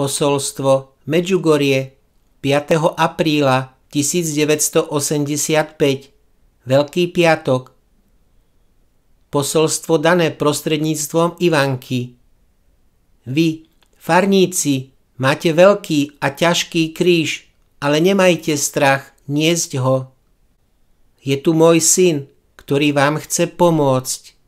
posolstvo Medžugorie 5. apríla 1985 Veľký piatok Posolstvo dané prostredníctvom Ivanky Vy, farníci, máte veľký a ťažký kríž, ale nemajte strach niesť ho. Je tu môj syn, ktorý vám chce pomôcť.